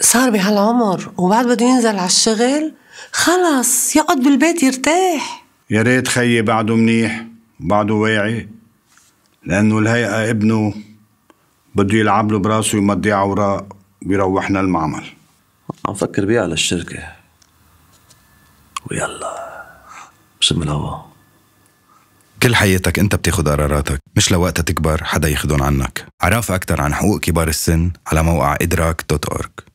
صار بهالعمر وبعد بده ينزل على الشغل خلص يقعد بالبيت يرتاح يا ريت خيي بعده منيح بعده واعي لأنه الهيئة ابنه بده يلعب له براسه ويمضي أوراق ويروحنا المعمل عم فكر بيه على الشركة ويلا بسم الهوا كل حياتك انت بتاخد قراراتك مش لوقتها تكبر حدا ياخدهم عنك عرف اكثر عن حقوق كبار السن على موقع ادراك دوت اورك